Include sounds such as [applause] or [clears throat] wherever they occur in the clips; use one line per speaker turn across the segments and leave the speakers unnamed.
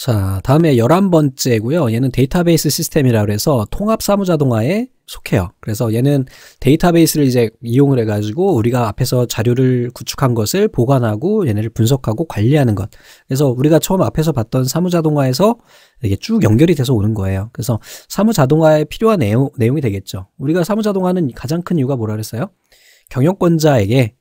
자, 다음에 11번째고요. 얘는 데이터베이스 시스템이라고 해서 통합 사무자동화에 속해요. 그래서 얘는 데이터베이스를 이제 이용을 해가지고 우리가 앞에서 자료를 구축한 것을 보관하고 얘네를 분석하고 관리하는 것. 그래서 우리가 처음 앞에서 봤던 사무자동화에서 이게 쭉 연결이 돼서 오는 거예요. 그래서 사무자동화에 필요한 내용, 내용이 되겠죠. 우리가 사무자동화는 가장 큰 이유가 뭐라 그랬어요? 경영권자에게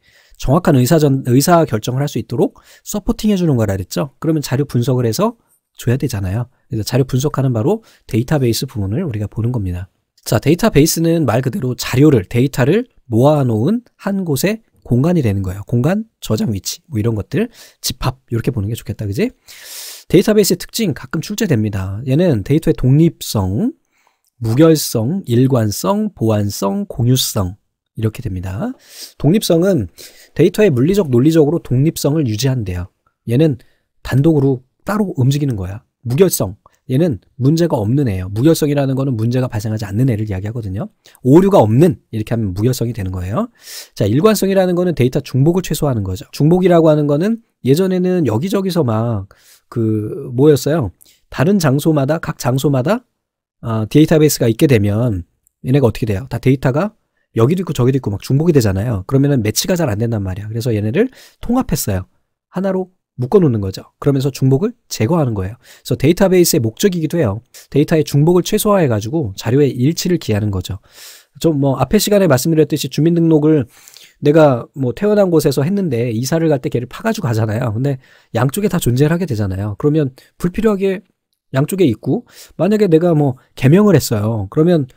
정확한 의사전, 의사 결정을 할 수 있도록 서포팅 해주는 거라 그랬죠. 그러면 자료 분석을 해서 줘야 되잖아요. 그래서 자료 분석하는 바로 데이터베이스 부분을 우리가 보는 겁니다. 자, 데이터베이스는 말 그대로 자료를, 데이터를 모아놓은 한 곳에 공간이 되는 거예요. 공간, 저장 위치, 뭐 이런 것들, 집합, 이렇게 보는 게 좋겠다, 그지? 데이터베이스의 특징 가끔 출제됩니다. 얘는 데이터의 독립성, 무결성, 일관성, 보안성, 공유성, 이렇게 됩니다. 독립성은 데이터의 물리적 논리적으로 독립성을 유지한대요. 얘는 단독으로 따로 움직이는 거야. 무결성. 얘는 문제가 없는 애예요. 무결성이라는 거는 문제가 발생하지 않는 애를 이야기하거든요. 오류가 없는 이렇게 하면 무결성이 되는 거예요. 자, 일관성이라는 거는 데이터 중복을 최소화하는 거죠. 중복이라고 하는 거는 예전에는 여기저기서 막 그 뭐였어요? 다른 장소마다 각 장소마다 아, 데이터베이스가 있게 되면 얘네가 어떻게 돼요? 다 데이터가 여기도 있고 저기도 있고 막 중복이 되잖아요. 그러면은 매치가 잘 안 된단 말이야. 그래서 얘네를 통합했어요. 하나로 묶어놓는 거죠. 그러면서 중복을 제거하는 거예요. 그래서 데이터베이스의 목적이기도 해요. 데이터의 중복을 최소화해가지고 자료의 일치를 기하는 거죠. 좀뭐 앞에 시간에 말씀드렸듯이 주민등록을 내가 뭐 태어난 곳에서 했는데 이사를 갈 때 걔를 파가지고 가잖아요. 근데 양쪽에 다 존재를 하게 되잖아요. 그러면 불필요하게 양쪽에 있고 만약에 내가 뭐 개명을 했어요. 그러면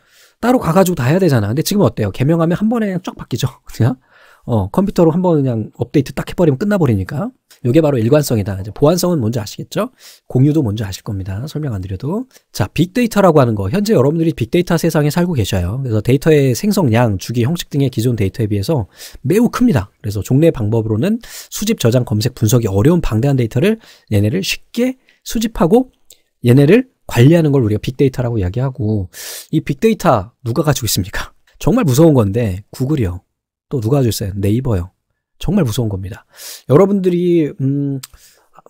따로 가가지고 다 해야 되잖아. 근데 지금 어때요? 개명하면 한 번에 쫙 바뀌죠. [laughs] 그냥 어 컴퓨터로 한 번 그냥 업데이트 딱 해버리면 끝나버리니까. 이게 바로 일관성이다. 이제 보안성은 뭔지 아시겠죠? 공유도 뭔지 아실 겁니다. 설명 안 드려도. 자, 빅데이터라고 하는 거. 현재 여러분들이 빅데이터 세상에 살고 계셔요. 그래서 데이터의 생성량, 주기, 형식 등의 기존 데이터에 비해서 매우 큽니다. 그래서 종래 방법으로는 수집, 저장, 검색, 분석이 어려운 방대한 데이터를 얘네를 쉽게 수집하고 얘네를 관리하는 걸 우리가 빅데이터라고 이야기하고 이 빅데이터 누가 가지고 있습니까? 정말 무서운 건데 구글이요. 또 누가 가지고 있어요? 네이버요. 정말 무서운 겁니다. 여러분들이 음,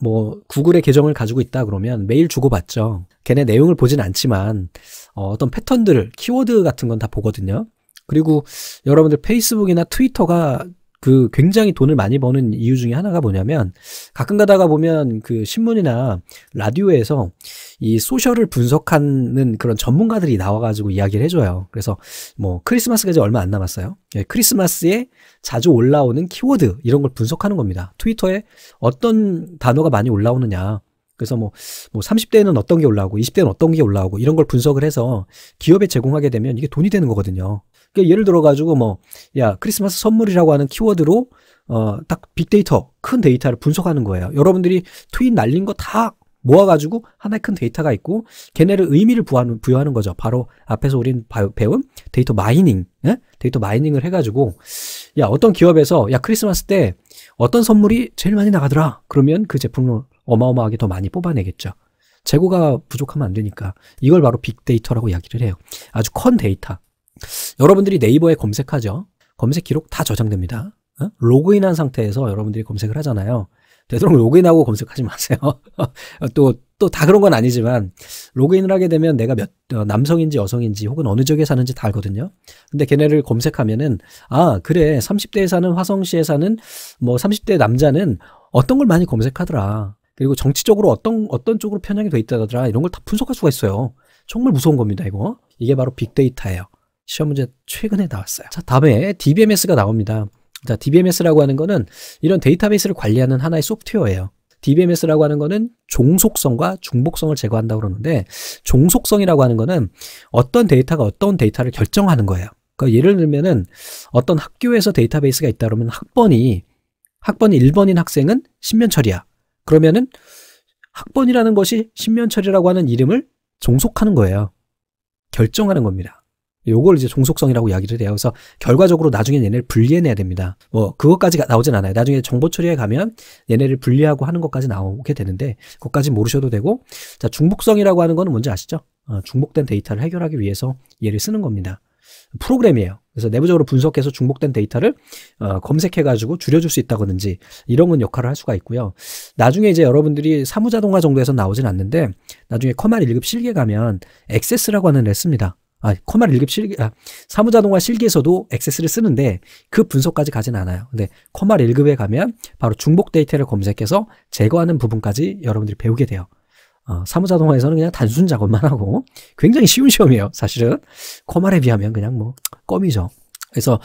뭐 구글의 계정을 가지고 있다 그러면 매일 주고받죠. 걔네 내용을 보진 않지만 어, 떤 패턴들을 키워드 같은 건 다 보거든요. 그리고 여러분들 페이스북이나 트위터가 그 굉장히 돈을 많이 버는 이유 중에 하나가 뭐냐면 가끔 가다가 보면 그 신문이나 라디오에서 이 소셜을 분석하는 그런 전문가들이 나와가지고 이야기를 해줘요. 그래서 뭐 크리스마스까지 얼마 안 남았어요. 예, 크리스마스에 자주 올라오는 키워드 이런 걸 분석하는 겁니다. 트위터에 어떤 단어가 많이 올라오느냐. 그래서 뭐, 뭐 30대에는 어떤 게 올라오고 20대는 어떤 게 올라오고 이런 걸 분석을 해서 기업에 제공하게 되면 이게 돈이 되는 거거든요. 그러니까 예를 들어가지고 뭐, 야, 크리스마스 선물이라고 하는 키워드로, 어, 딱 빅데이터, 큰 데이터를 분석하는 거예요. 여러분들이 트윗 날린 거 다 모아가지고 하나의 큰 데이터가 있고, 걔네를 의미를 부하는, 부여하는 거죠. 바로 앞에서 우린 배운 데이터 마이닝, 예? 데이터 마이닝을 해가지고, 야, 어떤 기업에서, 야, 크리스마스 때 어떤 선물이 제일 많이 나가더라? 그러면 그 제품을 어마어마하게 더 많이 뽑아내겠죠. 재고가 부족하면 안 되니까 이걸 바로 빅데이터라고 이야기를 해요. 아주 큰 데이터. 여러분들이 네이버에 검색하죠. 검색 기록 다 저장됩니다. 어? 로그인한 상태에서 여러분들이 검색을 하잖아요. 되도록 로그인하고 검색하지 마세요. [laughs] 또, 또 다 그런 건 아니지만, 로그인을 하게 되면 내가 몇, 어, 남성인지 여성인지 혹은 어느 지역에 사는지 다 알거든요. 근데 걔네를 검색하면은, 아, 그래, 30대에 사는 화성시에 사는 뭐 30대 남자는 어떤 걸 많이 검색하더라. 그리고 정치적으로 어떤, 어떤 쪽으로 편향이 돼 있다더라. 이런 걸 다 분석할 수가 있어요. 정말 무서운 겁니다, 이거. 이게 바로 빅데이터예요. 시험 문제 최근에 나왔어요. 자, 다음에 DBMS가 나옵니다. 자, DBMS라고 하는 거는 이런 데이터베이스를 관리하는 하나의 소프트웨어예요. DBMS라고 하는 거는 종속성과 중복성을 제거한다고 그러는데 종속성이라고 하는 거는 어떤 데이터가 어떤 데이터를 결정하는 거예요. 그러니까 예를 들면은 어떤 학교에서 데이터베이스가 있다 그러면 학번이 학번이 1번인 학생은 신면처리야 그러면은 학번이라는 것이 신면처리라고 하는 이름을 종속하는 거예요. 결정하는 겁니다. 요걸 이제 종속성이라고 이야기를 해요. 그래서 결과적으로 나중에 얘네를 분리해내야 됩니다. 뭐 그것까지 나오진 않아요. 나중에 정보 처리에 가면 얘네를 분리하고 하는 것까지 나오게 되는데 그것까지 모르셔도 되고 자 중복성이라고 하는 거는 뭔지 아시죠? 어, 중복된 데이터를 해결하기 위해서 얘를 쓰는 겁니다. 프로그램이에요. 그래서 내부적으로 분석해서 중복된 데이터를 어, 검색해가지고 줄여줄 수 있다든지 이런 건 역할을 할 수가 있고요. 나중에 이제 여러분들이 사무자동화 정도에서 나오진 않는데 나중에 커만 1급 실기에 가면 액세스라고 하는 레스입니다 아, 코마 1급 실기, 아, 사무자동화 실기에서도 액세스를 쓰는데 그 분석까지 가진 않아요. 근데 코마 1급에 가면 바로 중복 데이터를 검색해서 제거하는 부분까지 여러분들이 배우게 돼요. 어, 사무자동화에서는 그냥 단순 작업만 하고 굉장히 쉬운 시험이에요. 사실은 코말에 비하면 그냥 뭐 껌이죠. 그래서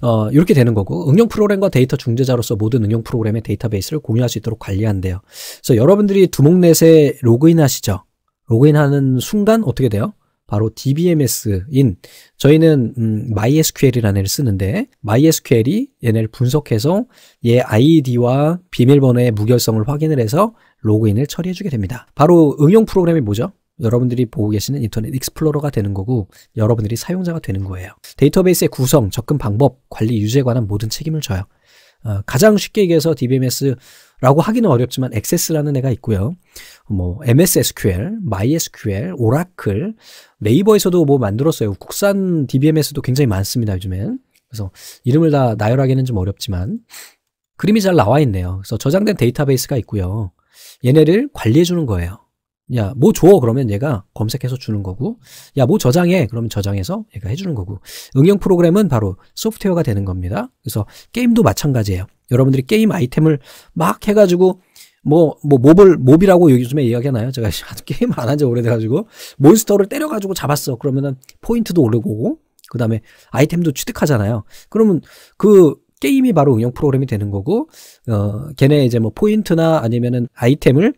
어, 이렇게 되는 거고 응용 프로그램과 데이터 중재자로서 모든 응용 프로그램의 데이터베이스를 공유할 수 있도록 관리한대요. 그래서 여러분들이 두목넷에 로그인하시죠. 로그인하는 순간 어떻게 돼요? 바로 DBMS인 저희는 음, MySQL이라는 애를 쓰는데 MySQL이 얘네를 분석해서 얘 ID와 비밀번호의 무결성을 확인을 해서 로그인을 처리해주게 됩니다. 바로 응용 프로그램이 뭐죠? 여러분들이 보고 계시는 인터넷 익스플로러가 되는 거고 여러분들이 사용자가 되는 거예요. 데이터베이스의 구성, 접근 방법, 관리 유지에 관한 모든 책임을 져요. 어, 가장 쉽게 얘기해서 DBMS라고 하기는 어렵지만 액세스라는 애가 있고요. 뭐 MS SQL, MySQL, 오라클, 네이버에서도 뭐 만들었어요. 국산 DBMS도 굉장히 많습니다 요즘엔. 그래서 이름을 다 나열하기는 좀 어렵지만 그림이 잘 나와 있네요. 그래서 저장된 데이터베이스가 있고요. 얘네를 관리해 주는 거예요. 야, 뭐 줘? 그러면 얘가 검색해서 주는 거고, 야, 뭐 저장해? 그러면 저장해서 얘가 해주는 거고, 응용 프로그램은 바로 소프트웨어가 되는 겁니다. 그래서 게임도 마찬가지예요. 여러분들이 게임 아이템을 막 해가지고, 뭐, 뭐, 몹을, 몹이라고 요즘에 이야기하나요? 제가 [laughs] 게임 안 한 지 오래돼가지고, 몬스터를 때려가지고 잡았어. 그러면은 포인트도 오르고, 그 다음에 아이템도 취득하잖아요. 그러면 그 게임이 바로 응용 프로그램이 되는 거고, 어, 걔네 이제 뭐 포인트나 아니면은 아이템을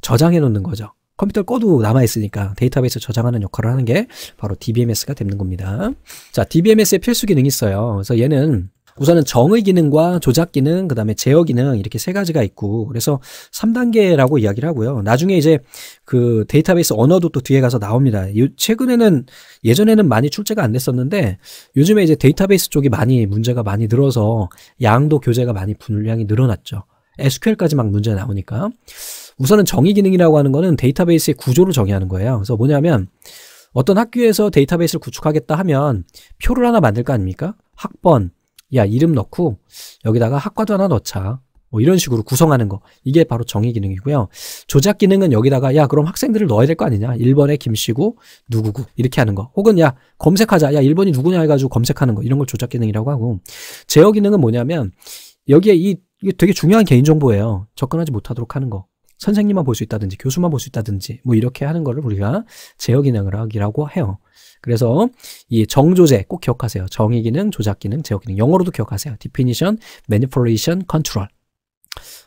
저장해 놓는 거죠. 컴퓨터를 꺼도 남아있으니까 데이터베이스 저장하는 역할을 하는 게 바로 DBMS가 되는 겁니다. 자, DBMS의 필수 기능이 있어요. 그래서 얘는 우선은 정의 기능과 조작 기능, 그 다음에 제어 기능 이렇게 세 가지가 있고 그래서 3단계라고 이야기를 하고요. 나중에 이제 그 데이터베이스 언어도 또 뒤에 가서 나옵니다. 요 최근에는 예전에는 많이 출제가 안 됐었는데 요즘에 이제 데이터베이스 쪽이 많이 문제가 많이 늘어서 양도 교재가 많이 분량이 늘어났죠. SQL까지 막 문제 나오니까. 우선은 정의 기능이라고 하는 거는 데이터베이스의 구조를 정의하는 거예요. 그래서 뭐냐면 어떤 학교에서 데이터베이스를 구축하겠다 하면 표를 하나 만들 거 아닙니까? 학번, 야 이름 넣고 여기다가 학과도 하나 넣자. 뭐 이런 식으로 구성하는 거. 이게 바로 정의 기능이고요. 조작 기능은 여기다가 야 그럼 학생들을 넣어야 될 거 아니냐. 1번에 김씨고 누구고 이렇게 하는 거. 혹은 야 검색하자. 야 1번이 누구냐 해가지고 검색하는 거. 이런 걸 조작 기능이라고 하고 제어 기능은 뭐냐면 여기에 이 이게 되게 중요한 개인정보예요. 접근하지 못하도록 하는 거. 선생님만 볼 수 있다든지 교수만 볼 수 있다든지 뭐 이렇게 하는 거를 우리가 제어 기능을 하기라고 해요. 그래서 이 정조제 꼭 기억하세요. 정의 기능, 조작 기능, 제어 기능 영어로도 기억하세요. definition, manipulation, control.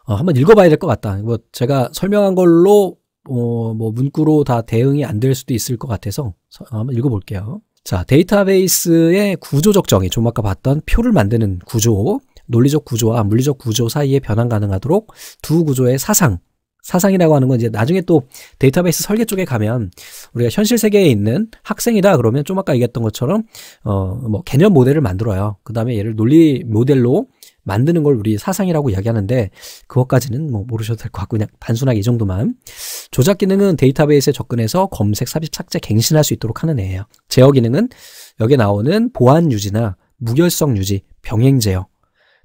어, 한번 읽어봐야 될 것 같다. 뭐 제가 설명한 걸로 어, 뭐 문구로 다 대응이 안 될 수도 있을 것 같아서 한번 읽어볼게요. 자, 데이터베이스의 구조적 정의, 좀 아까 봤던 표를 만드는 구조, 논리적 구조와 물리적 구조 사이에 변환 가능하도록 두 구조의 사상, 사상이라고 하는 건 이제 나중에 또 데이터베이스 설계 쪽에 가면 우리가 현실 세계에 있는 학생이다 그러면 좀 아까 얘기했던 것처럼 어 뭐 개념 모델을 만들어요. 그다음에 얘를 논리 모델로 만드는 걸 우리 사상이라고 이야기하는데 그것까지는 뭐 모르셔도 될 것 같고 그냥 단순하게 이 정도만 조작 기능은 데이터베이스에 접근해서 검색, 삽입, 삭제, 갱신할 수 있도록 하는 애예요. 제어 기능은 여기에 나오는 보안 유지나 무결성 유지, 병행 제어.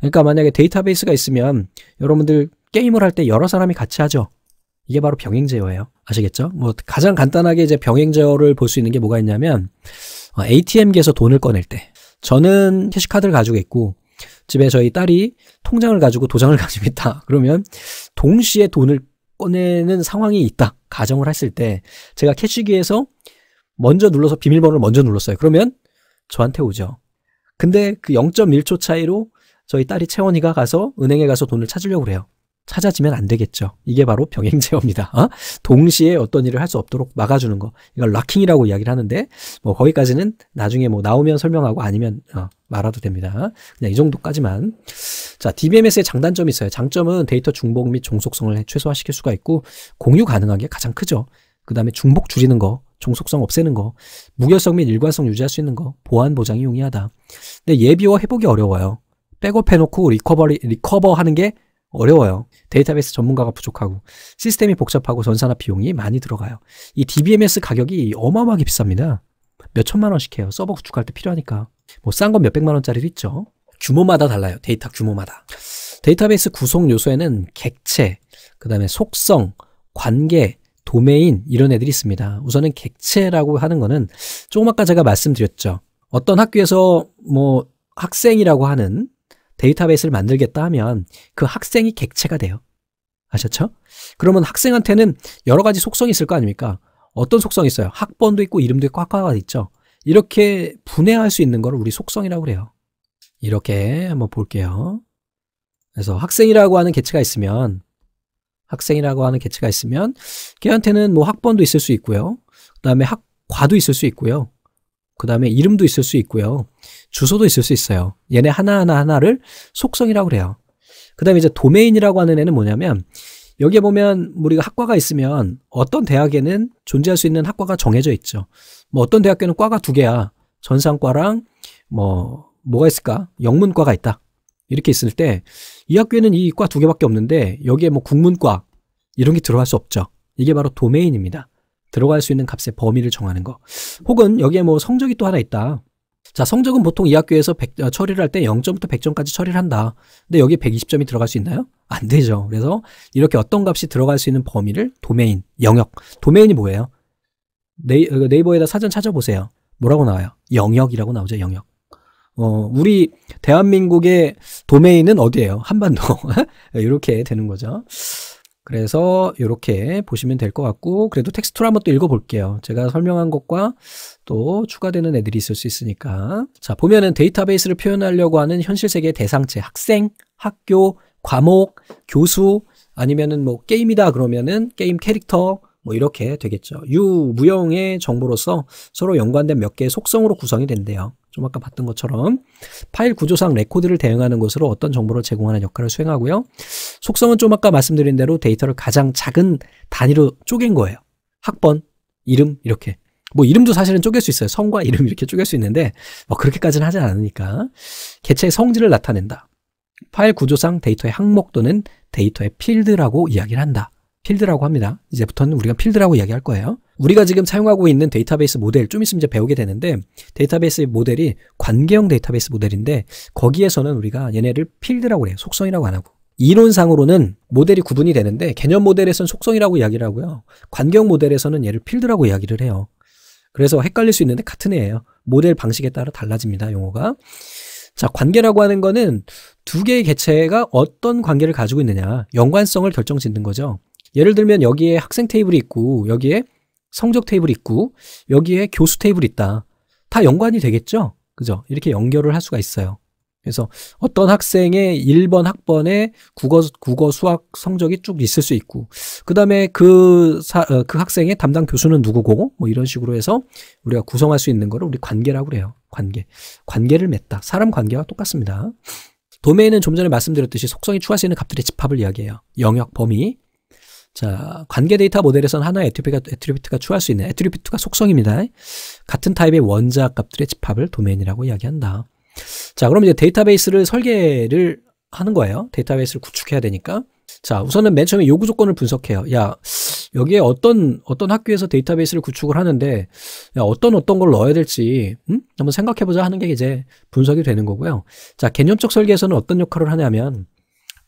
그러니까 만약에 데이터베이스가 있으면 여러분들 게임을 할 때 여러 사람이 같이 하죠. 이게 바로 병행 제어예요. 아시겠죠? 뭐 가장 간단하게 이제 병행 제어를 볼 수 있는 게 뭐가 있냐면 어, ATM기에서 돈을 꺼낼 때 저는 캐시카드를 가지고 있고 집에 저희 딸이 통장을 가지고 도장을 [laughs] 가지고 있다. 그러면 동시에 돈을 꺼내는 상황이 있다. 가정을 했을 때 제가 캐시기에서 먼저 눌러서 비밀번호를 먼저 눌렀어요. 그러면 저한테 오죠. 근데 그 0.1초 차이로 저희 딸이 채원이가 가서 은행에 가서 돈을 찾으려고 그래요. 찾아지면 안 되겠죠. 이게 바로 병행제어입니다. 어? 동시에 어떤 일을 할 수 없도록 막아주는 거. 이걸 락킹이라고 이야기를 하는데 뭐 거기까지는 나중에 뭐 나오면 설명하고 아니면 어, 말아도 됩니다. 그냥 이 정도까지만. 자, DBMS의 장단점이 있어요. 장점은 데이터 중복 및 종속성을 최소화시킬 수가 있고 공유 가능한 게 가장 크죠. 그 다음에 중복 줄이는 거, 종속성 없애는 거, 무결성 및 일관성 유지할 수 있는 거, 보안 보장이 용이하다. 근데 예비와 회복이 어려워요. 백업해놓고 리커버리, 리커버하는 게 어려워요. 데이터베이스 전문가가 부족하고 시스템이 복잡하고 전산화 비용이 많이 들어가요. 이 DBMS 가격이 어마어마하게 비쌉니다. 몇 천만 원씩 해요. 서버 구축할 때 필요하니까. 뭐 싼 건 몇백만 원짜리도 있죠. 규모마다 달라요. 데이터 규모마다. 데이터베이스 구성 요소에는 객체, 그 다음에 속성, 관계, 도메인 이런 애들이 있습니다. 우선은 객체라고 하는 거는 조금 아까 제가 말씀드렸죠. 어떤 학교에서 뭐 학생이라고 하는 데이터베이스를 만들겠다 하면 그 학생이 객체가 돼요. 아셨죠? 그러면 학생한테는 여러 가지 속성이 있을 거 아닙니까? 어떤 속성이 있어요? 학번도 있고 이름도 있고 학과가 있죠. 이렇게 분해할 수 있는 걸 우리 속성이라고 그래요. 이렇게 한번 볼게요. 그래서 학생이라고 하는 개체가 있으면 학생이라고 하는 개체가 있으면 걔한테는 뭐 학번도 있을 수 있고요. 그다음에 학과도 있을 수 있고요. 그다음에 이름도 있을 수 있고요. 주소도 있을 수 있어요. 얘네 하나하나 하나를 속성이라고 그래요. 그 다음에 이제 도메인이라고 하는 애는 뭐냐면 여기에 보면 우리가 학과가 있으면 어떤 대학에는 존재할 수 있는 학과가 정해져 있죠. 뭐 어떤 대학교는 과가 두 개야. 전산과랑뭐 뭐가 있을까? 영문과가 있다. 이렇게 있을 때 이 학교에는 이 과 두 개밖에 없는데 여기에 뭐 국문과 이런 게 들어갈 수 없죠. 이게 바로 도메인입니다. 들어갈 수 있는 값의 범위를 정하는 거. 혹은 여기에 뭐 성적이 또 하나 있다. 자, 성적은 보통 이 학교에서 100, 어, 아, 처리를 할 때 0점부터 100점까지 처리를 한다. 근데 여기 에 120점이 들어갈 수 있나요? 안 되죠. 그래서 이렇게 어떤 값이 들어갈 수 있는 범위를 도메인, 영역. 도메인이 뭐예요? 네이, 어, 그 네이버에다 사전 찾아보세요. 뭐라고 나와요? 영역이라고 나오죠, 영역. 어, 우리 대한민국의 도메인은 어디예요? 한반도. [laughs] 이렇게 되는 거죠. 그래서 이렇게 보시면 될 것 같고 그래도 텍스트로 한번 또 읽어볼게요. 제가 설명한 것과 또 추가되는 애들이 있을 수 있으니까 자 보면은 데이터베이스를 표현하려고 하는 현실 세계 대상체 학생, 학교, 과목, 교수 아니면은 뭐 게임이다 그러면은 게임 캐릭터 뭐 이렇게 되겠죠. 유무형의 정보로서 서로 연관된 몇 개의 속성으로 구성이 된대요. 좀 아까 봤던 것처럼 파일 구조상 레코드를 대응하는 것으로 어떤 정보를 제공하는 역할을 수행하고요. 속성은 좀 아까 말씀드린 대로 데이터를 가장 작은 단위로 쪼갠 거예요. 학번, 이름 이렇게. 뭐 이름도 사실은 쪼갤 수 있어요. 성과 이름 이렇게 쪼갤 수 있는데 뭐 그렇게까지는 하진 않으니까 개체의 성질을 나타낸다. 파일 구조상 데이터의 항목 또는 데이터의 필드라고 이야기를 한다. 필드라고 합니다. 이제부터는 우리가 필드라고 이야기할 거예요. 우리가 지금 사용하고 있는 데이터베이스 모델 좀 있으면 이제 배우게 되는데 데이터베이스 모델이 관계형 데이터베이스 모델인데 거기에서는 우리가 얘네를 필드라고 해요. 속성이라고 안 하고. 이론상으로는 모델이 구분이 되는데 개념 모델에서는 속성이라고 이야기를 하고요. 관계형 모델에서는 얘를 필드라고 이야기를 해요. 그래서 헷갈릴 수 있는데 같은 애예요. 모델 방식에 따라 달라집니다. 용어가. 자, 관계라고 하는 거는 두 개의 개체가 어떤 관계를 가지고 있느냐, 연관성을 결정 짓는 거죠. 예를 들면 여기에 학생 테이블이 있고 여기에 성적 테이블이 있고 여기에 교수 테이블이 있다. 다 연관이 되겠죠? 그죠? 이렇게 연결을 할 수가 있어요. 그래서 어떤 학생의 1번 학번에 국어, 국어 수학 성적이 쭉 있을 수 있고, 그 다음에 그, 사, 어, 그 학생의 담당 교수는 누구고, 뭐 이런 식으로 해서 우리가 구성할 수 있는 거를 우리 관계라고 그래요. 관계. 관계를 맺다. 사람 관계와 똑같습니다. 도메인은 좀 전에 말씀드렸듯이 속성이 추가되는 값들의 집합을 이야기해요. 영역, 범위, 자, 관계 데이터 모델에서는 하나의 에트리뷰트가 애트리뷰트가 추할수 있는 에트리뷰트가 속성입니다. 같은 타입의 원자 값들의 집합을 도메인이라고 이야기한다. 자, 그럼 이제 데이터베이스를 설계를 하는 거예요. 데이터베이스를 구축해야 되니까. 자, 우선은 맨 처음에 요구 조건을 분석해요. 야, 여기에 어떤 어떤 학교에서 데이터베이스를 구축을 하는데 야, 어떤 어떤 걸 넣어야 될지 음? 한번 생각해 보자 하는 게 이제 분석이 되는 거고요. 자, 개념적 설계에서는 어떤 역할을 하냐면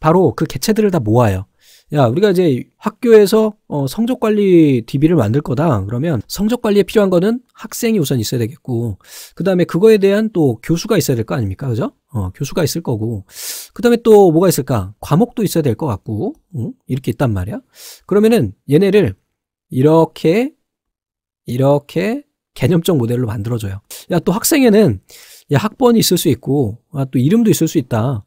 바로 그 개체들을 다 모아요. 야, 우리가 이제 학교에서 어, 성적 관리 DB를 만들 거다. 그러면 성적 관리에 필요한 거는 학생이 우선 있어야 되겠고, 그 다음에 그거에 대한 또 교수가 있어야 될 거 아닙니까? 그죠? 어, 교수가 있을 거고, 그 다음에 또 뭐가 있을까? 과목도 있어야 될 것 같고, 응? 어? 이렇게 있단 말이야. 그러면은 얘네를 이렇게, 이렇게 개념적 모델로 만들어줘요. 야, 또 학생에는 야, 학번이 있을 수 있고, 아, 또 이름도 있을 수 있다.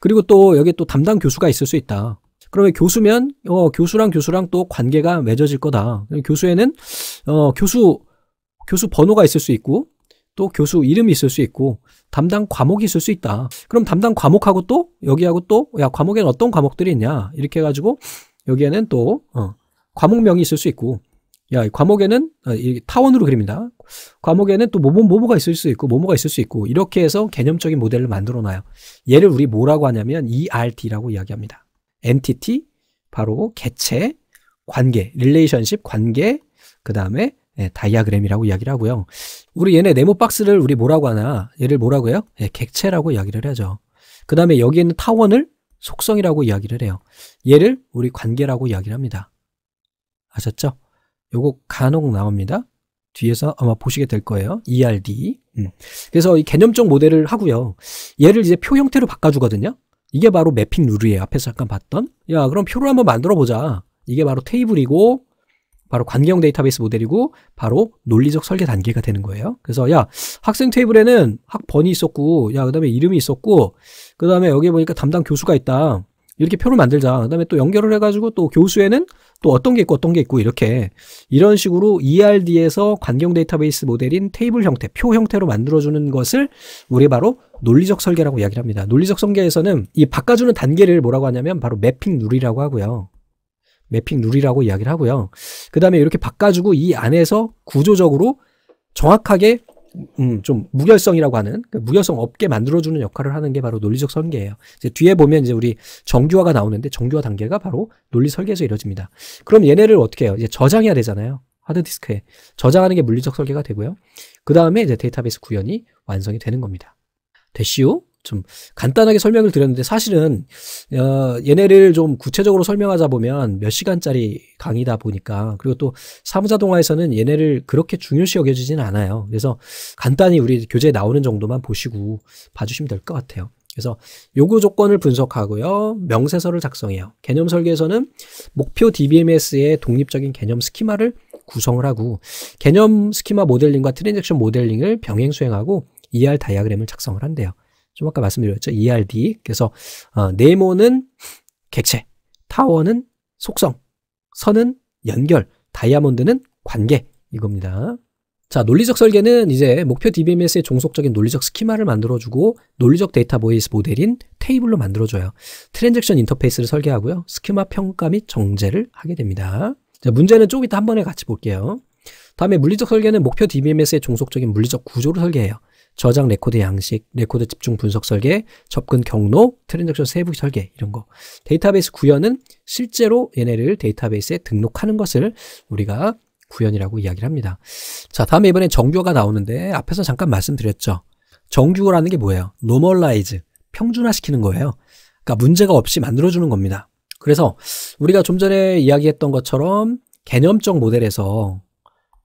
그리고 또 여기 또 담당 교수가 있을 수 있다. 그러면 교수면 어, 교수랑 교수랑 또 관계가 맺어질 거다. 교수에는 어, 교수 교수 번호가 있을 수 있고 또 교수 이름이 있을 수 있고 담당 과목이 있을 수 있다. 그럼 담당 과목하고 또 여기하고 또야 과목에는 어떤 과목들이 있냐 이렇게 해가지고 여기에는 또 어, 과목명이 있을 수 있고 야 과목에는 어, 타원으로 그립니다. 과목에는 또 모모 모모가 있을 수 있고 모모가 있을 수 있고 이렇게 해서 개념적인 모델을 만들어놔요. 얘를 우리 뭐라고 하냐면 ERT라고 이야기합니다. 엔티티 바로 개체, 관계, 릴레이션십, 관계, 그 다음에 예, 다이아그램이라고 이야기를 하고요. 우리 얘네 네모 박스를 우리 뭐라고 하나? 얘를 뭐라고 해요? 예, 객체라고 이야기를 하죠. 그 다음에 여기 있는 타원을 속성이라고 이야기를 해요. 얘를 우리 관계라고 이야기를 합니다. 아셨죠? 요거 간혹 나옵니다. 뒤에서 아마 보시게 될 거예요. ERD. 음. 그래서 이 개념적 모델을 하고요. 얘를 이제 표 형태로 바꿔주거든요. 이게 바로 매핑 룰이에요. 앞에서 잠깐 봤던. 야, 그럼 표를 한번 만들어 보자. 이게 바로 테이블이고 바로 관계형 데이터베이스 모델이고 바로 논리적 설계 단계가 되는 거예요. 그래서 야 학생 테이블에는 학번이 있었고 야 그다음에 이름이 있었고 그다음에 여기 보니까 담당 교수가 있다. 이렇게 표를 만들자. 그다음에 또 연결을 해가지고 또 교수에는 또 어떤 게 있고 어떤 게 있고 이렇게 이런 식으로 ERD에서 관경 데이터베이스 모델인 테이블 형태, 표 형태로 만들어주는 것을 우리 바로 논리적 설계라고 이야기를 합니다. 논리적 설계에서는 이 바꿔주는 단계를 뭐라고 하냐면 바로 매핑 룰이라고 하고요. 매핑 룰이라고 이야기를 하고요. 그 다음에 이렇게 바꿔주고 이 안에서 구조적으로 정확하게 음, 좀 무결성이라고 하는 그 무결성 없게 만들어주는 역할을 하는 게 바로 논리적 설계예요. 이제 뒤에 보면 이제 우리 정규화가 나오는데 정규화 단계가 바로 논리 설계에서 이루어집니다. 그럼 얘네를 어떻게 해요? 이제 저장해야 되잖아요. 하드디스크에 저장하는 게 물리적 설계가 되고요. 그 다음에 이제 데이터베이스 구현이 완성이 되는 겁니다. 됐시오? 좀 간단하게 설명을 드렸는데 사실은 어, 얘네를 좀 구체적으로 설명하자 보면 몇 시간짜리 강의다 보니까 그리고 또 사무자 동화에서는 얘네를 그렇게 중요시 여겨지진 않아요. 그래서 간단히 우리 교재에 나오는 정도만 보시고 봐주시면 될 것 같아요. 그래서 요구 조건을 분석하고요. 명세서를 작성해요. 개념 설계에서는 목표 DBMS의 독립적인 개념 스키마를 구성을 하고 개념 스키마 모델링과 트랜잭션 모델링을 병행 수행하고 ER 다이아그램을 작성을 한대요. 좀 아까 말씀드렸죠. ERD. 그래서 어, 네모는 객체, 타워는 속성, 선은 연결, 다이아몬드는 관계 이겁니다. 자, 논리적 설계는 이제 목표 DBMS의 종속적인 논리적 스키마를 만들어주고 논리적 데이터보이스 모델인 테이블로 만들어줘요. 트랜잭션 인터페이스를 설계하고요. 스키마 평가 및 정제를 하게 됩니다. 자, 문제는 조금 이따 한 번에 같이 볼게요. 다음에 물리적 설계는 목표 DBMS의 종속적인 물리적 구조를 설계해요. 저장 레코드 양식, 레코드 집중 분석 설계, 접근 경로, 트랜잭션 세부 설계 이런 거. 데이터베이스 구현은 실제로 얘네를 데이터베이스에 등록하는 것을 우리가 구현이라고 이야기를 합니다. 자, 다음에 이번에 정규어가 나오는데 앞에서 잠깐 말씀드렸죠. 정규어라는 게 뭐예요? 노멀라이즈, 평준화시키는 거예요. 그러니까 문제가 없이 만들어주는 겁니다. 그래서 우리가 좀 전에 이야기했던 것처럼 개념적 모델에서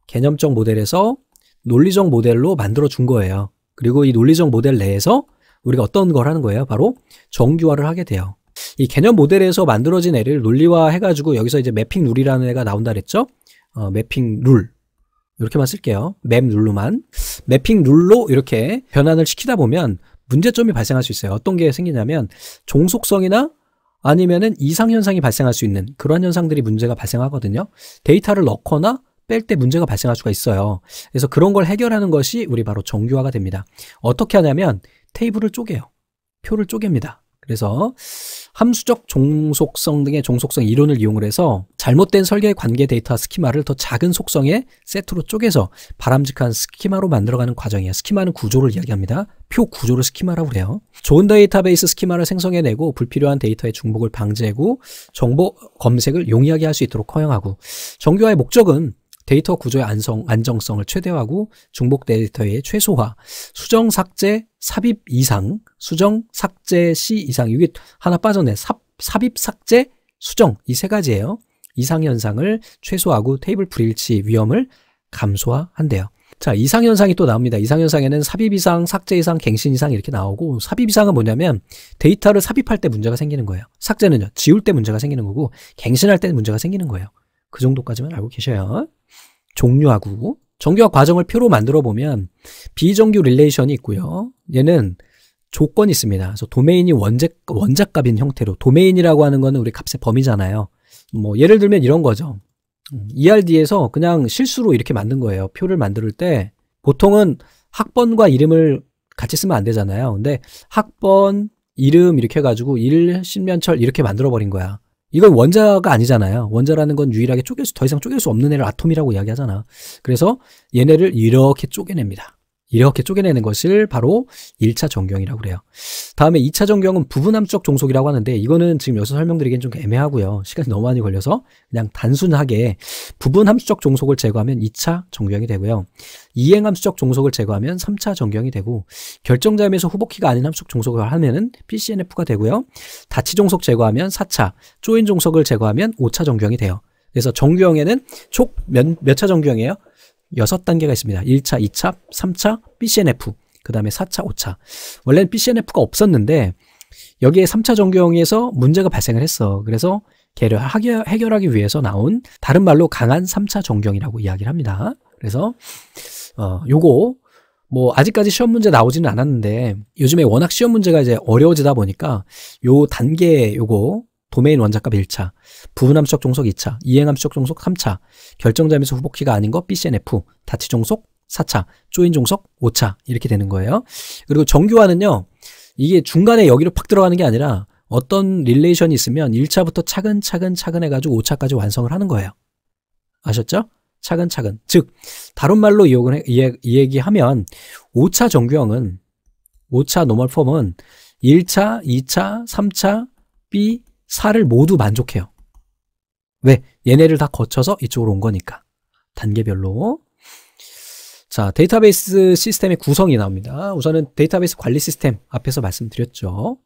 개념적 모델에서 논리적 모델로 만들어 준 거예요. 그리고 이 논리적 모델 내에서 우리가 어떤 걸 하는 거예요? 바로 정규화를 하게 돼요. 이 개념 모델에서 만들어진 애를 논리화 해가지고 여기서 이제 매핑 룰이라는 애가 나온다 그랬죠? 어, 매핑 룰. 이렇게만 쓸게요. 맵 룰로만. 매핑 룰로 이렇게 변환을 시키다 보면 문제점이 발생할 수 있어요. 어떤 게 생기냐면 종속성이나 아니면은 이상 현상이 발생할 수 있는 그러한 현상들이 문제가 발생하거든요. 데이터를 넣거나 뺄때 문제가 발생할 수가 있어요. 그래서 그런 걸 해결하는 것이 우리 바로 정규화가 됩니다. 어떻게 하냐면 테이블을 쪼개요. 표를 쪼갭니다. 그래서 함수적 종속성 등의 종속성 이론을 이용을 해서 잘못된 설계 관계 데이터 스키마를 더 작은 속성의 세트로 쪼개서 바람직한 스키마로 만들어가는 과정이에요. 스키마는 구조를 이야기합니다. 표 구조를 스키마라고 그래요. 좋은 데이터베이스 스키마를 생성해내고 불필요한 데이터의 중복을 방지하고 정보 검색을 용이하게 할 수 있도록 허용하고 정규화의 목적은 데이터 구조의 안성, 안정성을 최대화하고 중복 데이터의 최소화, 수정 삭제 삽입 이상, 수정 삭제 시 이상 이게 하나 빠졌네. 삽, 삽입 삭제 수정 이 세 가지예요. 이상 현상을 최소화하고 테이블 불일치 위험을 감소화한대요. 자, 이상 현상이 또 나옵니다. 이상 현상에는 삽입 이상, 삭제 이상, 갱신 이상 이렇게 나오고 삽입 이상은 뭐냐면 데이터를 삽입할 때 문제가 생기는 거예요. 삭제는요. 지울 때 문제가 생기는 거고 갱신할 때 문제가 생기는 거예요. 그 정도까지만 알고 계셔요. 종류하고 정규화 과정을 표로 만들어 보면 비정규 릴레이션이 있고요. 얘는 조건이 있습니다. 그래서 도메인이 원작, 원작값인 형태로 도메인이라고 하는 거는 우리 값의 범위잖아요. 뭐 예를 들면 이런 거죠. 음, ERD에서 그냥 실수로 이렇게 만든 거예요. 표를 만들 때 보통은 학번과 이름을 같이 쓰면 안 되잖아요. 근데 학번, 이름 이렇게 해가지고 일, 신면철 이렇게 만들어버린 거야. 이건 원자가 아니잖아요. 원자라는 건 유일하게 쪼갤 수, 더 이상 쪼갤 수 없는 애를 아톰이라고 이야기하잖아. 그래서 얘네를 이렇게 쪼개냅니다. 이렇게 쪼개내는 것을 바로 1차 정경이라고 그래요. 다음에 2차 정경은 부분함적 수 종속이라고 하는데 이거는 지금 여기서 설명드리기엔 좀 애매하고요. 시간이 너무 많이 걸려서 그냥 단순하게 부분함수적 종속을 제거하면 2차 정경이 되고요. 이행함수적 종속을 제거하면 3차 정경이 되고 결정자임에서 후복키가 아닌 함수적 종속을 하면은 PCNF가 되고요. 다치 종속 제거하면 4차, 쪼인 종속을 제거하면 5차 정경이 돼요. 그래서 정규형에는 총몇몇차 정규형이에요? 여섯 단계가 있습니다. 1차, 2차, 3차, BCNF, 그 다음에 4차, 5차. 원래는 BCNF가 없었는데 여기에 3차 정경에서 문제가 발생을 했어. 그래서 걔를 해결하기 위해서 나온 다른 말로 강한 3차 정경이라고 이야기를 합니다. 그래서 어 요거 뭐 아직까지 시험 문제 나오지는 않았는데 요즘에 워낙 시험 문제가 이제 어려워지다 보니까 요 단계 요거 도메인 원자값 1차, 부분함수적 종속 2차, 이행함수적 종속 3차, 결정자에서 후복키가 아닌 것 BCNF, 다치 종속 4차, 조인 종속 5차 이렇게 되는 거예요. 그리고 정규화는요. 이게 중간에 여기로 팍 들어가는 게 아니라 어떤 릴레이션이 있으면 1차부터 차근차근 차근 해가지고 5차까지 완성을 하는 거예요. 아셨죠? 차근차근. 즉, 다른 말로 이, 얘기하면 5차 정규형은 5차 노멀 폼은 1차, 2차, 3차, B, 4를 모두 만족해요. 왜? 얘네를 다 거쳐서 이쪽으로 온 거니까. 단계별로. 자, 데이터베이스 시스템의 구성이 나옵니다. 우선은 데이터베이스 관리 시스템 앞에서 말씀드렸죠.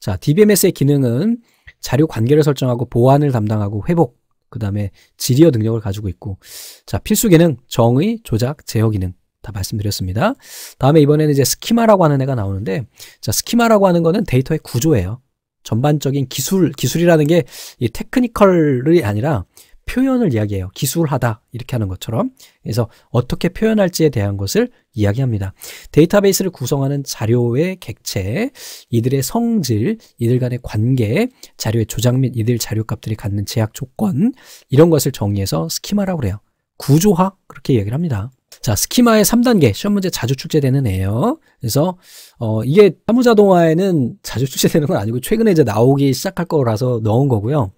자, DBMS의 기능은 자료 관계를 설정하고 보안을 담당하고 회복, 그 다음에 질의어 능력을 가지고 있고, 자, 필수 기능, 정의, 조작, 제어 기능. 다 말씀드렸습니다. 다음에 이번에는 이제 스키마라고 하는 애가 나오는데, 자, 스키마라고 하는 거는 데이터의 구조예요. 전반적인 기술, 기술이라는 게 테크니컬이 아니라 표현을 이야기해요. 기술하다 이렇게 하는 것처럼. 그래서 어떻게 표현할지에 대한 것을 이야기합니다. 데이터베이스를 구성하는 자료의 객체, 이들의 성질, 이들 간의 관계, 자료의 조작 및 이들 자료값들이 갖는 제약 조건 이런 것을 정리해서 스키마라고 그래요. 구조화 그렇게 이야기를 합니다. 자, 스키마의 3단계 시험 문제 자주 출제되는 애예요. 그래서 어 이게 사무자동화에는 자주 출제되는 건 아니고 최근에 이제 나오기 시작할 거라서 넣은 거고요.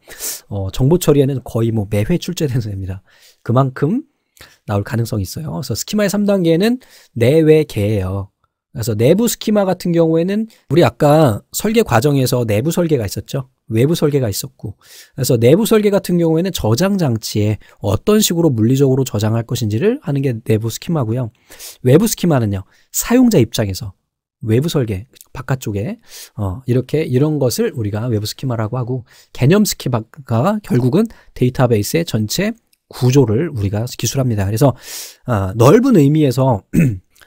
어 정보 처리에는 거의 뭐 매회 출제되는 애입니다. 그만큼 나올 가능성이 있어요. 그래서 스키마의 3단계는 내외계예요. 그래서 내부 스키마 같은 경우에는 우리 아까 설계 과정에서 내부 설계가 있었죠. 외부 설계가 있었고 그래서 내부 설계 같은 경우에는 저장 장치에 어떤 식으로 물리적으로 저장할 것인지를 하는 게 내부 스키마고요. 외부 스키마는요. 사용자 입장에서 외부 설계 바깥쪽에 어, 이렇게 이런 것을 우리가 외부 스키마라고 하고 개념 스키마가 결국은 데이터베이스의 전체 구조를 우리가 기술합니다. 그래서 어, 넓은 의미에서 [clears throat]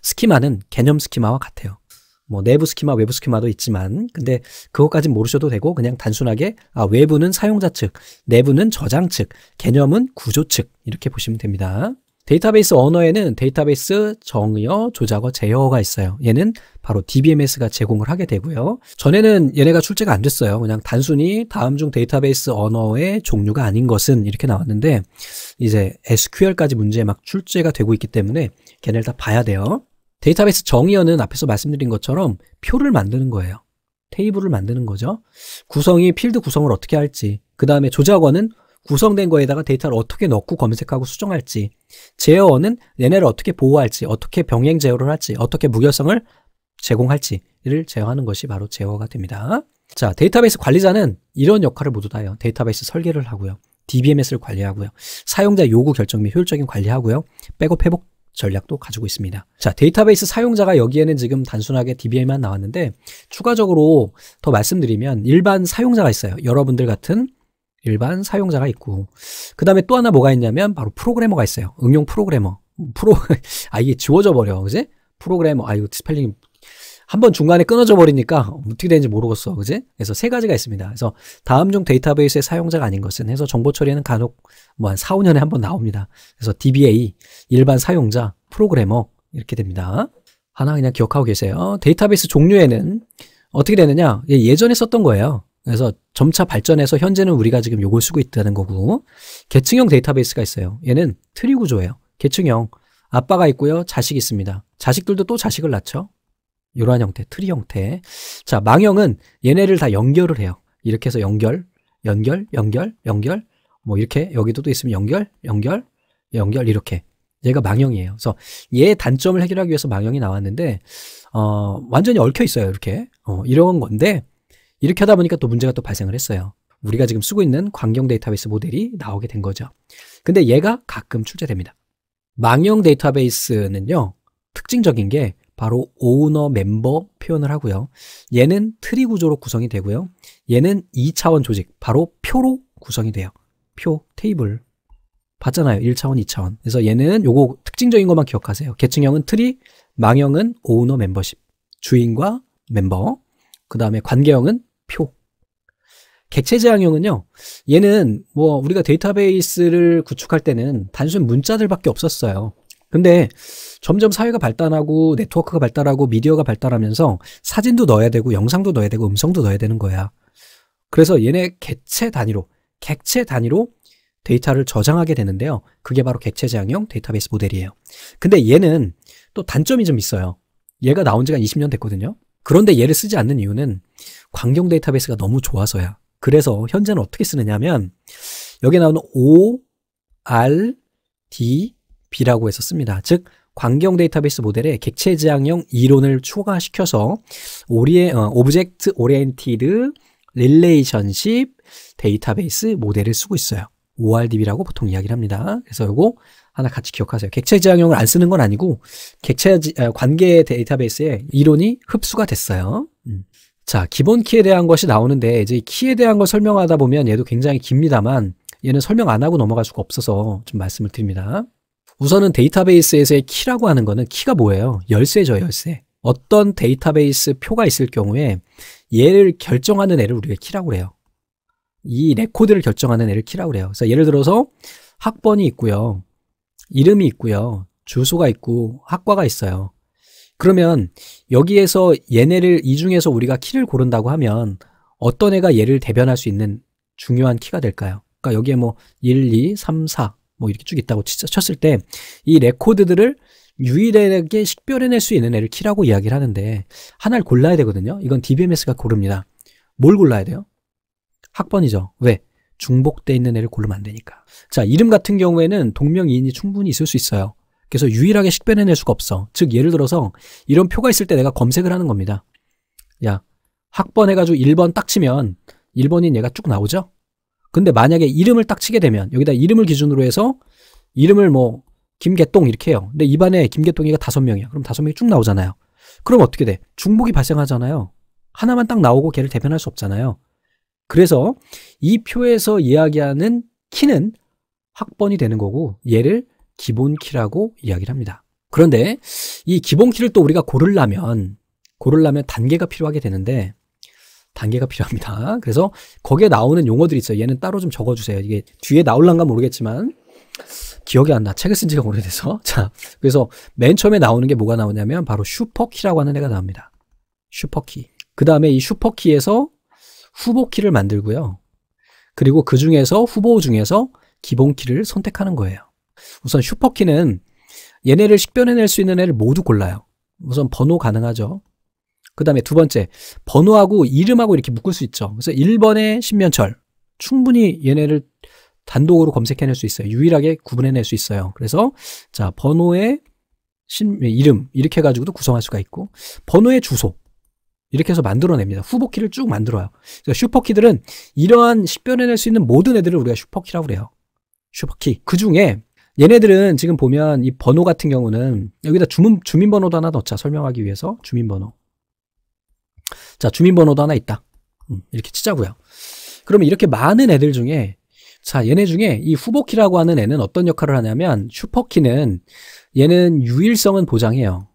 스키마는 개념 스키마와 같아요. 뭐 내부 스키마, 외부 스키마도 있지만 근데 그것까진 모르셔도 되고 그냥 단순하게 아, 외부는 사용자 측, 내부는 저장 측, 개념은 구조 측 이렇게 보시면 됩니다. 데이터베이스 언어에는 데이터베이스 정의어, 조작어, 제어가 있어요. 얘는 바로 DBMS가 제공을 하게 되고요. 전에는 얘네가 출제가 안 됐어요. 그냥 단순히 다음 중 데이터베이스 언어의 종류가 아닌 것은 이렇게 나왔는데 이제 SQL까지 문제에 막 출제가 되고 있기 때문에 걔네를 다 봐야 돼요. 데이터베이스 정의어는 앞에서 말씀드린 것처럼 표를 만드는 거예요. 테이블을 만드는 거죠. 구성이 필드 구성을 어떻게 할지, 그 다음에 조작어는 구성된 거에다가 데이터를 어떻게 넣고 검색하고 수정할지, 제어어는 얘네를 어떻게 보호할지, 어떻게 병행 제어를 할지, 어떻게 무결성을 제공할지를 제어하는 것이 바로 제어가 됩니다. 자, 데이터베이스 관리자는 이런 역할을 모두 다 해요. 데이터베이스 설계를 하고요. DBMS를 관리하고요. 사용자 요구 결정 및 효율적인 관리하고요. 백업 회복 전략도 가지고 있습니다. 자, 데이터베이스 사용자가 여기에는 지금 단순하게 d b l 만 나왔는데 추가적으로 더 말씀드리면 일반 사용자가 있어요. 여러분들 같은 일반 사용자가 있고 그 다음에 또 하나 뭐가 있냐면 바로 프로그래머가 있어요. 응용 프로그래머. 프로 [laughs] 아 이게 지워져 버려. 그지? 프로그래머. 아 이거 스펠링 한번 중간에 끊어져 버리니까 어떻게 되는지 모르겠어. 그지? 그래서 세 가지가 있습니다. 그래서 다음 중 데이터베이스의 사용자가 아닌 것은 해서 정보 처리는 간혹 뭐 한 4, 5년에 한 번 나옵니다. 그래서 DBA, 일반 사용자, 프로그래머 이렇게 됩니다. 하나 그냥 기억하고 계세요. 데이터베이스 종류에는 어떻게 되느냐? 예, 예전에 썼던 거예요. 그래서 점차 발전해서 현재는 우리가 지금 요걸 쓰고 있다는 거고 계층형 데이터베이스가 있어요. 얘는 트리 구조예요. 계층형 아빠가 있고요. 자식이 있습니다. 자식들도 또 자식을 낳죠. 이러한 형태, 트리 형태. 자, 망형은 얘네를 다 연결을 해요. 이렇게 해서 연결, 연결, 연결, 연결. 뭐 이렇게 여기도 또 있으면 연결, 연결, 연결 이렇게. 얘가 망형이에요. 그래서 얘 단점을 해결하기 위해서 망형이 나왔는데 어, 완전히 얽혀 있어요. 이렇게. 어, 이런 건데 이렇게 하다 보니까 또 문제가 또 발생을 했어요. 우리가 지금 쓰고 있는 광경 데이터베이스 모델이 나오게 된 거죠. 근데 얘가 가끔 출제됩니다. 망형 데이터베이스는요. 특징적인 게 바로 오너 멤버 표현을 하고요. 얘는 트리 구조로 구성이 되고요. 얘는 2차원 조직, 바로 표로 구성이 돼요. 표, 테이블. 봤잖아요. 1차원, 2차원. 그래서 얘는 요거 특징적인 것만 기억하세요. 계층형은 트리, 망형은 오너 멤버십. 주인과 멤버. 그 다음에 관계형은 표. 객체 제한형은요. 얘는 뭐 우리가 데이터베이스를 구축할 때는 단순 문자들밖에 없었어요. 근데 점점 사회가 발달하고 네트워크가 발달하고 미디어가 발달하면서 사진도 넣어야 되고 영상도 넣어야 되고 음성도 넣어야 되는 거야. 그래서 얘네 객체 단위로 객체 단위로 데이터를 저장하게 되는데요. 그게 바로 객체 저장형 데이터베이스 모델이에요. 근데 얘는 또 단점이 좀 있어요. 얘가 나온 지가 20년 됐거든요. 그런데 얘를 쓰지 않는 이유는 광경 데이터베이스가 너무 좋아서야. 그래서 현재는 어떻게 쓰느냐면 여기에 나오는 O, R, D, B라고 해서 씁니다. 즉 광경 데이터베이스 모델에 객체 지향형 이론을 추가시켜서 오리에 어, 오브젝트 오리엔티드 릴레이션십 데이터베이스 모델을 쓰고 있어요. ORDB라고 보통 이야기를 합니다. 그래서 이거 하나 같이 기억하세요. 객체 지향형을 안 쓰는 건 아니고 객체 지, 어, 관계 데이터베이스에 이론이 흡수가 됐어요. 음. 자, 기본 키에 대한 것이 나오는데 이제 키에 대한 걸 설명하다 보면 얘도 굉장히 깁니다만 얘는 설명 안 하고 넘어갈 수가 없어서 좀 말씀을 드립니다. 우선은 데이터베이스에서의 키라고 하는 거는 키가 뭐예요? 열쇠죠, 열쇠. 어떤 데이터베이스 표가 있을 경우에 얘를 결정하는 애를 우리가 키라고 그래요. 이 레코드를 결정하는 애를 키라고 그래요. 그래서 예를 들어서 학번이 있고요. 이름이 있고요. 주소가 있고 학과가 있어요. 그러면 여기에서 얘네를 이 중에서 우리가 키를 고른다고 하면 어떤 애가 얘를 대변할 수 있는 중요한 키가 될까요? 그러니까 여기에 뭐 1, 2, 3, 4뭐 이렇게 쭉 있다고 쳤을 때 이 레코드들을 유일하게 식별해낼 수 있는 애를 키라고 이야기를 하는데 하나를 골라야 되거든요. 이건 DBMS가 고릅니다. 뭘 골라야 돼요? 학번이죠. 왜? 중복돼 있는 애를 고르면 안 되니까. 자, 이름 같은 경우에는 동명이인이 충분히 있을 수 있어요. 그래서 유일하게 식별해낼 수가 없어. 즉 예를 들어서 이런 표가 있을 때 내가 검색을 하는 겁니다. 야, 학번 해가지고 1번 딱 치면 1번인 얘가 쭉 나오죠? 근데 만약에 이름을 딱 치게 되면 여기다 이름을 기준으로 해서 이름을 뭐 김개똥 이렇게 해요. 근데 입안에 김개똥이가 다섯 명이야. 그럼 다섯 명이 쭉 나오잖아요. 그럼 어떻게 돼? 중복이 발생하잖아요. 하나만 딱 나오고 걔를 대변할 수 없잖아요. 그래서 이 표에서 이야기하는 키는 학번이 되는 거고 얘를 기본 키라고 이야기를 합니다. 그런데 이 기본 키를 또 우리가 고르려면 고르려면 단계가 필요하게 되는데 단계가 필요합니다. 그래서 거기에 나오는 용어들이 있어요. 얘는 따로 좀 적어주세요. 이게 뒤에 나올란가 모르겠지만 기억이 안 나. 책을 쓴 지가 오래돼서. [laughs] 자, 그래서 맨 처음에 나오는 게 뭐가 나오냐면 바로 슈퍼키라고 하는 애가 나옵니다. 슈퍼키. 그 다음에 이 슈퍼키에서 후보키를 만들고요. 그리고 그 중에서 후보 중에서 기본키를 선택하는 거예요. 우선 슈퍼키는 얘네를 식별해낼 수 있는 애를 모두 골라요. 우선 번호 가능하죠. 그 다음에 두 번째, 번호하고 이름하고 이렇게 묶을 수 있죠. 그래서 1번의 신면철. 충분히 얘네를 단독으로 검색해낼 수 있어요. 유일하게 구분해낼 수 있어요. 그래서, 자, 번호의 신, 이름. 이렇게 해가지고도 구성할 수가 있고, 번호의 주소. 이렇게 해서 만들어냅니다. 후보키를 쭉 만들어요. 슈퍼키들은 이러한 식별해낼 수 있는 모든 애들을 우리가 슈퍼키라고 그래요. 슈퍼키. 그 중에 얘네들은 지금 보면 이 번호 같은 경우는 여기다 주문 주민번호도 하나 넣자. 설명하기 위해서. 주민번호. 자, 주민번호도 하나 있다. 음, 이렇게 치자고요. 그러면 이렇게 많은 애들 중에 자, 얘네 중에 이 후보키라고 하는 애는 어떤 역할을 하냐면 슈퍼키는 얘는 유일성은 보장해요.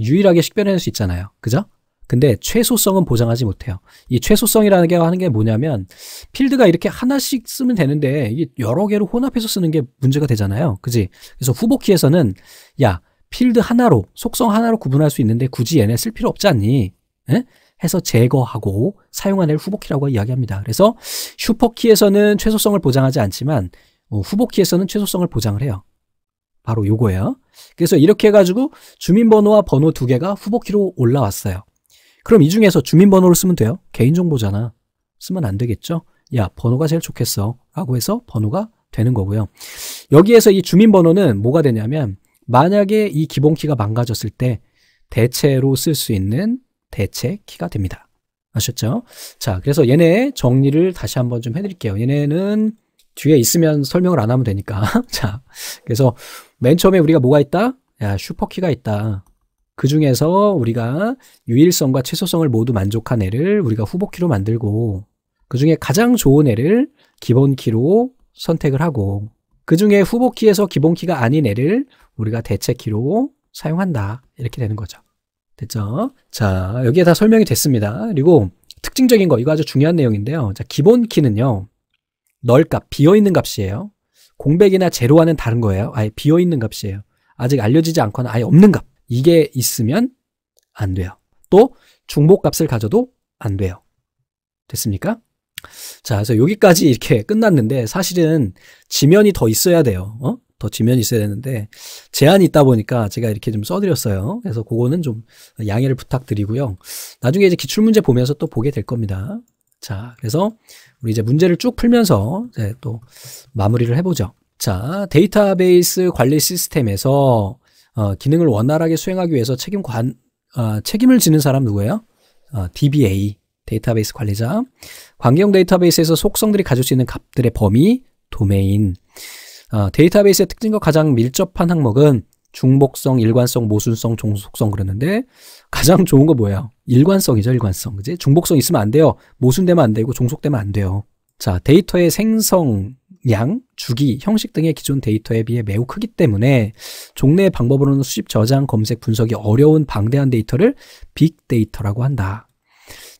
유일하게 식별해낼 수 있잖아요. 그죠? 근데 최소성은 보장하지 못해요. 이 최소성이라는 게 하는 게 뭐냐면 필드가 이렇게 하나씩 쓰면 되는데 이게 여러 개로 혼합해서 쓰는 게 문제가 되잖아요. 그지? 그래서 후보키에서는 야 필드 하나로 속성 하나로 구분할 수 있는데 굳이 얘네 쓸 필요 없지 않니? 에? 해서 제거하고 사용하는 후보키라고 이야기합니다. 그래서 슈퍼키에서는 최소성을 보장하지 않지만 어, 후보키에서는 최소성을 보장을 해요. 바로 요거예요. 그래서 이렇게 해가지고 주민번호와 번호 두 개가 후보키로 올라왔어요. 그럼 이 중에서 주민번호를 쓰면 돼요. 개인정보잖아. 쓰면 안 되겠죠? 야, 번호가 제일 좋겠어. 라고 해서 번호가 되는 거고요. 여기에서 이 주민번호는 뭐가 되냐면 만약에 이 기본키가 망가졌을 때 대체로 쓸 수 있는 대체 키가 됩니다. 아셨죠? 자, 그래서 얘네 정리를 다시 한번 좀 해드릴게요. 얘네는 뒤에 있으면 설명을 안 하면 되니까. [laughs] 자, 그래서 맨 처음에 우리가 뭐가 있다? 야, 슈퍼키가 있다. 그 중에서 우리가 유일성과 최소성을 모두 만족한 애를 우리가 후보키로 만들고, 그 중에 가장 좋은 애를 기본키로 선택을 하고, 그 중에 후보키에서 기본키가 아닌 애를 우리가 대체키로 사용한다. 이렇게 되는 거죠. 됐죠? 자, 여기에 다 설명이 됐습니다. 그리고 특징적인 거, 이거 아주 중요한 내용인데요. 자, 기본 키는요, 널 값, 비어있는 값이에요. 공백이나 제로와는 다른 거예요. 아예 비어있는 값이에요. 아직 알려지지 않거나 아예 없는 값. 이게 있으면 안 돼요. 또 중복 값을 가져도 안 돼요. 됐습니까? 자, 그래서 여기까지 이렇게 끝났는데 사실은 지면이 더 있어야 돼요. 어? 더 지면이 있어야 되는데 제한이 있다 보니까 제가 이렇게 좀 써드렸어요. 그래서 그거는 좀 양해를 부탁드리고요. 나중에 이제 기출문제 보면서 또 보게 될 겁니다. 자, 그래서 우리 이제 문제를 쭉 풀면서 이제 또 마무리를 해보죠. 자, 데이터베이스 관리 시스템에서 어, 기능을 원활하게 수행하기 위해서 책임 관, 어, 책임을 지는 사람 누구예요? 어, DBA, 데이터베이스 관리자. 광경 데이터베이스에서 속성들이 가질 수 있는 값들의 범위, 도메인. 어, 데이터베이스의 특징과 가장 밀접한 항목은 중복성, 일관성, 모순성, 종속성 그러는데 가장 좋은 거 뭐예요? 일관성이죠, 일관성. 그지? 중복성 있으면 안 돼요. 모순되면 안 되고 종속되면 안 돼요. 자, 데이터의 생성, 양, 주기, 형식 등의 기존 데이터에 비해 매우 크기 때문에 종래의 방법으로는 수집, 저장, 검색, 분석이 어려운 방대한 데이터를 빅데이터라고 한다.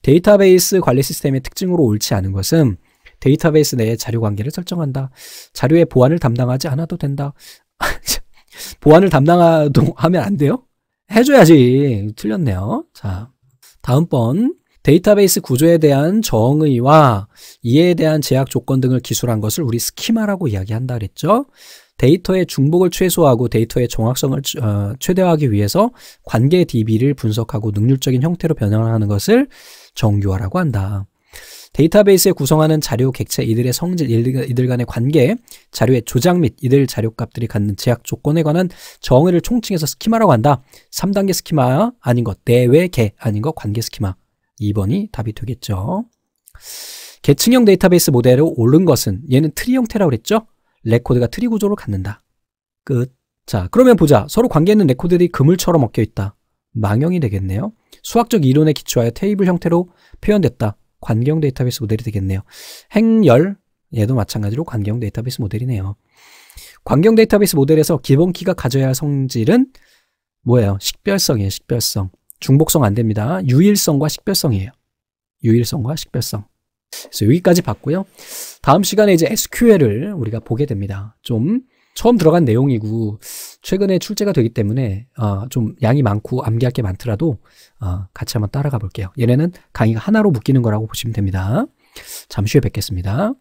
데이터베이스 관리 시스템의 특징으로 옳지 않은 것은 데이터베이스 내에 자료 관계를 설정한다. 자료의 보안을 담당하지 않아도 된다. [laughs] 보안을 담당하도 하면 안 돼요? 해줘야지. 틀렸네요. 자, 다음번 데이터베이스 구조에 대한 정의와 이에 대한 제약 조건 등을 기술한 것을 우리 스키마라고 이야기한다 그랬죠. 데이터의 중복을 최소화하고 데이터의 정확성을 어, 최대화하기 위해서 관계 DB를 분석하고 능률적인 형태로 변형하는 것을 정교화라고 한다. 데이터베이스에 구성하는 자료 객체 이들의 성질, 이들 간의 관계, 자료의 조작 및 이들 자료값들이 갖는 제약 조건에 관한 정의를 총칭해서 스키마라고 한다. 3단계 스키마 아닌 것, 내외계 아닌 것, 관계 스키마. 2번이 답이 되겠죠. 계층형 데이터베이스 모델로 옳은 것은 얘는 트리 형태라고 그랬죠? 레코드가 트리 구조를 갖는다. 끝. 자, 그러면 보자. 서로 관계 있는 레코드들이 그물처럼 엉켜 있다. 망형이 되겠네요. 수학적 이론에 기초하여 테이블 형태로 표현됐다. 관경 데이터베이스 모델이 되겠네요. 행열 얘도 마찬가지로 관경 데이터베이스 모델이네요. 관경 데이터베이스 모델에서 기본 키가 가져야 할 성질은 뭐예요? 식별성이에요. 식별성. 중복성 안 됩니다. 유일성과 식별성이에요. 유일성과 식별성. 그래서 여기까지 봤고요. 다음 시간에 이제 SQL을 우리가 보게 됩니다. 좀 처음 들어간 내용이고 최근에 출제가 되기 때문에 어, 좀 양이 많고 암기할 게 많더라도 어, 같이 한번 따라가 볼게요. 얘네는 강의가 하나로 묶이는 거라고 보시면 됩니다. 잠시 후에 뵙겠습니다.